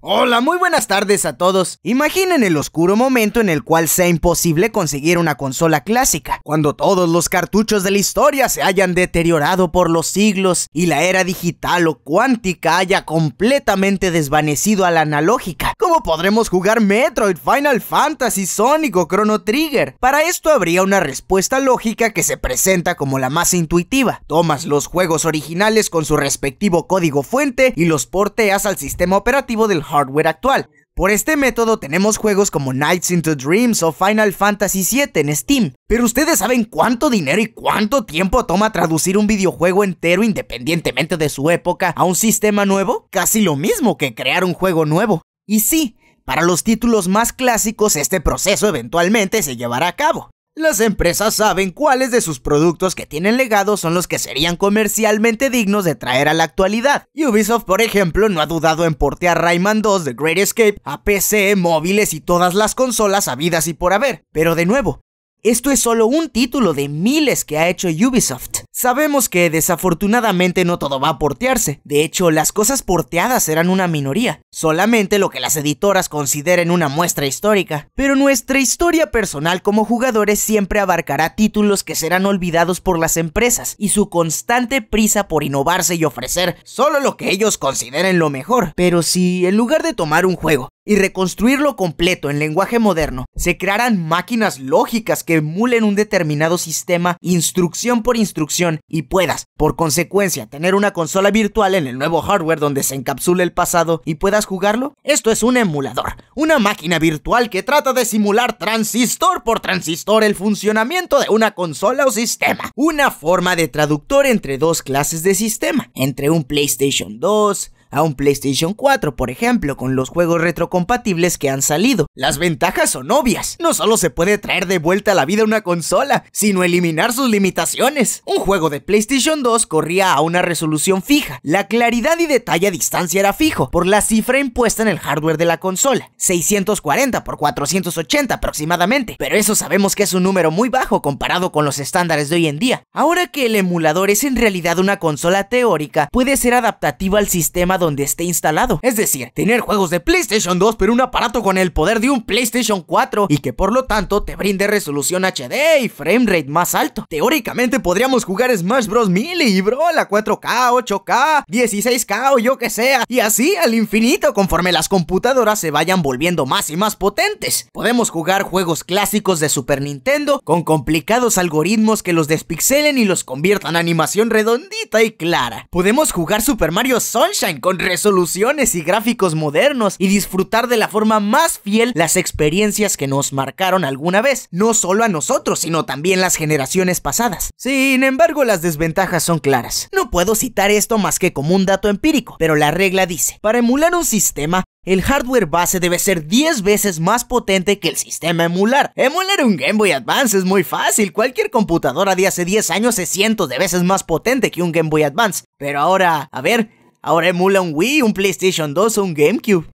Hola, muy buenas tardes a todos. Imaginen el oscuro momento en el cual sea imposible conseguir una consola clásica, cuando todos los cartuchos de la historia se hayan deteriorado por los siglos y la era digital o cuántica haya completamente desvanecido a la analógica. ¿Cómo podremos jugar Metroid, Final Fantasy, Sonic o Chrono Trigger? Para esto habría una respuesta lógica que se presenta como la más intuitiva. Tomas los juegos originales con su respectivo código fuente y los porteas al sistema operativo del hardware actual. Por este método tenemos juegos como Nights into Dreams o Final Fantasy VII en Steam, pero ustedes saben cuánto dinero y cuánto tiempo toma traducir un videojuego entero independientemente de su época a un sistema nuevo? Casi lo mismo que crear un juego nuevo. Y sí, para los títulos más clásicos este proceso eventualmente se llevará a cabo. Las empresas saben cuáles de sus productos que tienen legado son los que serían comercialmente dignos de traer a la actualidad. Ubisoft, por ejemplo, no ha dudado en portear Rayman 2 The Great Escape a PC, móviles y todas las consolas habidas y por haber. Pero de nuevo, esto es solo un título de miles que ha hecho Ubisoft. Sabemos que desafortunadamente no todo va a portearse, de hecho las cosas porteadas serán una minoría, solamente lo que las editoras consideren una muestra histórica, pero nuestra historia personal como jugadores siempre abarcará títulos que serán olvidados por las empresas y su constante prisa por innovarse y ofrecer solo lo que ellos consideren lo mejor, pero si en lugar de tomar un juego, y reconstruirlo completo en lenguaje moderno, se crearán máquinas lógicas que emulen un determinado sistema instrucción por instrucción y puedas, por consecuencia, tener una consola virtual en el nuevo hardware donde se encapsule el pasado y puedas jugarlo? Esto es un emulador, una máquina virtual que trata de simular transistor por transistor el funcionamiento de una consola o sistema, una forma de traductor entre dos clases de sistema, entre un PlayStation 2, a un PlayStation 4, por ejemplo, con los juegos retrocompatibles que han salido. Las ventajas son obvias. No solo se puede traer de vuelta a la vida una consola, sino eliminar sus limitaciones. Un juego de PlayStation 2 corría a una resolución fija. La claridad y detalle a distancia era fijo por la cifra impuesta en el hardware de la consola, 640 x 480 aproximadamente, pero eso sabemos que es un número muy bajo comparado con los estándares de hoy en día. Ahora que el emulador es en realidad una consola teórica, puede ser adaptativa al sistema donde esté instalado. Es decir, tener juegos de PlayStation 2 pero un aparato con el poder de un PlayStation 4 y que por lo tanto te brinde resolución HD y framerate más alto. Teóricamente podríamos jugar Smash Bros. Melee y bro, la 4K, 8K, 16K o yo que sea, y así al infinito conforme las computadoras se vayan volviendo más y más potentes. Podemos jugar juegos clásicos de Super Nintendo con complicados algoritmos que los despixelen y los conviertan a animación redondita y clara. Podemos jugar Super Mario Sunshine con con resoluciones y gráficos modernos y disfrutar de la forma más fiel las experiencias que nos marcaron alguna vez, no solo a nosotros, sino también las generaciones pasadas. Sin embargo, las desventajas son claras. No puedo citar esto más que como un dato empírico, pero la regla dice, para emular un sistema, el hardware base debe ser 10 veces más potente que el sistema emular. Emular un Game Boy Advance es muy fácil, cualquier computadora de hace 10 años es cientos de veces más potente que un Game Boy Advance. Pero ahora, a ver, Ahora emula un Wii, un PlayStation 2 o un GameCube.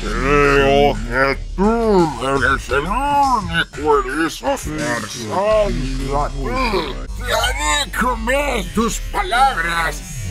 Creo que tú eres el único erizo Te haré comer tus palabras.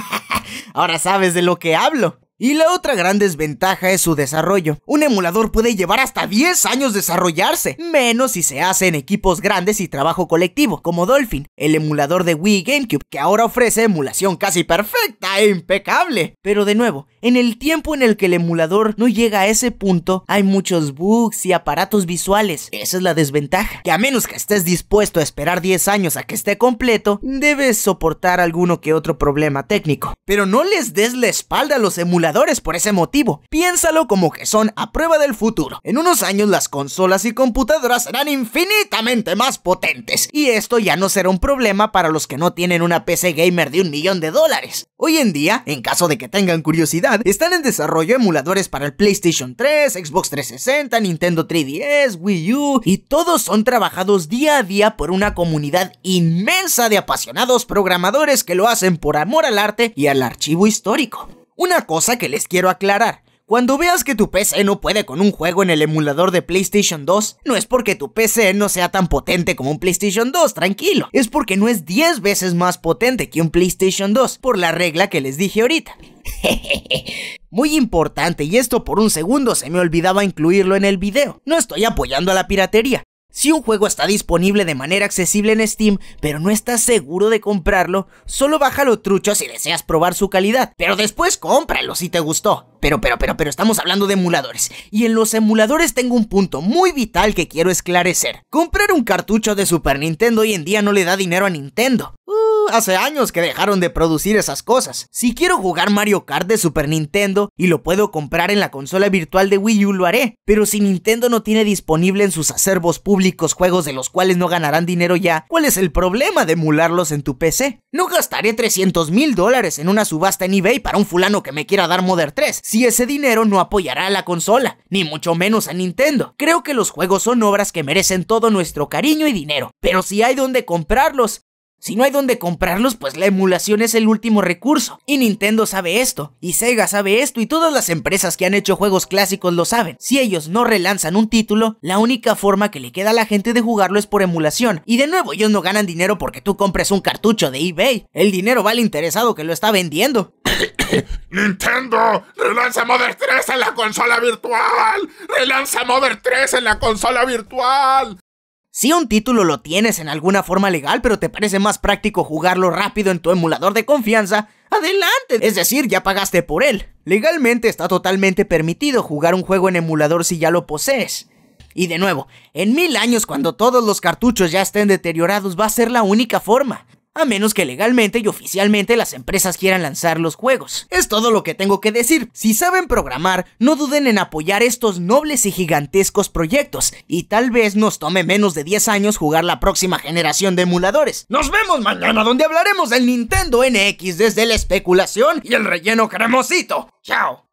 Ahora sabes de lo que hablo. Y la otra gran desventaja es su desarrollo. Un emulador puede llevar hasta 10 años desarrollarse, menos si se hace en equipos grandes y trabajo colectivo, como Dolphin, el emulador de Wii GameCube, que ahora ofrece emulación casi perfecta e impecable. Pero de nuevo, en el tiempo en el que el emulador no llega a ese punto, hay muchos bugs y aparatos visuales. Esa es la desventaja. Que a menos que estés dispuesto a esperar 10 años a que esté completo, debes soportar alguno que otro problema técnico. Pero no les des la espalda a los emuladores por ese motivo. Piénsalo como que son a prueba del futuro. En unos años las consolas y computadoras serán infinitamente más potentes y esto ya no será un problema para los que no tienen una PC gamer de un millón de dólares. Hoy en día, en caso de que tengan curiosidad, están en desarrollo emuladores para el PlayStation 3, Xbox 360, Nintendo 3DS, Wii U y todos son trabajados día a día por una comunidad inmensa de apasionados programadores que lo hacen por amor al arte y al archivo histórico. Una cosa que les quiero aclarar. Cuando veas que tu PC no puede con un juego en el emulador de PlayStation 2, no es porque tu PC no sea tan potente como un PlayStation 2, tranquilo. Es porque no es 10 veces más potente que un PlayStation 2, por la regla que les dije ahorita. Muy importante, y esto por un segundo se me olvidaba incluirlo en el video. No estoy apoyando a la piratería, si un juego está disponible de manera accesible en Steam, pero no estás seguro de comprarlo, solo bájalo trucho si deseas probar su calidad, pero después cómpralo si te gustó. Pero, pero, pero, pero estamos hablando de emuladores, y en los emuladores tengo un punto muy vital que quiero esclarecer. Comprar un cartucho de Super Nintendo hoy en día no le da dinero a Nintendo. Uh, hace años que dejaron de producir esas cosas. Si quiero jugar Mario Kart de Super Nintendo y lo puedo comprar en la consola virtual de Wii U, lo haré. Pero si Nintendo no tiene disponible en sus acervos públicos juegos de los cuales no ganarán dinero ya, ¿cuál es el problema de emularlos en tu PC? No gastaré 300 mil dólares en una subasta en eBay para un fulano que me quiera dar Modern 3 si ese dinero no apoyará a la consola, ni mucho menos a Nintendo. Creo que los juegos son obras que merecen todo nuestro cariño y dinero, pero si hay donde comprarlos, si no hay donde comprarlos, pues la emulación es el último recurso. Y Nintendo sabe esto, y Sega sabe esto, y todas las empresas que han hecho juegos clásicos lo saben. Si ellos no relanzan un título, la única forma que le queda a la gente de jugarlo es por emulación. Y de nuevo, ellos no ganan dinero porque tú compres un cartucho de eBay. El dinero va al interesado que lo está vendiendo. Nintendo, relanza Mother 3 en la consola virtual. Relanza Mother 3 en la consola virtual. Si un título lo tienes en alguna forma legal, pero te parece más práctico jugarlo rápido en tu emulador de confianza. Adelante, es decir, ya pagaste por él. Legalmente está totalmente permitido jugar un juego en emulador si ya lo posees. Y de nuevo, en mil años cuando todos los cartuchos ya estén deteriorados va a ser la única forma a menos que legalmente y oficialmente las empresas quieran lanzar los juegos. Es todo lo que tengo que decir. Si saben programar, no duden en apoyar estos nobles y gigantescos proyectos, y tal vez nos tome menos de 10 años jugar la próxima generación de emuladores. Nos vemos mañana donde hablaremos del Nintendo NX desde la especulación y el relleno cremosito. Chao.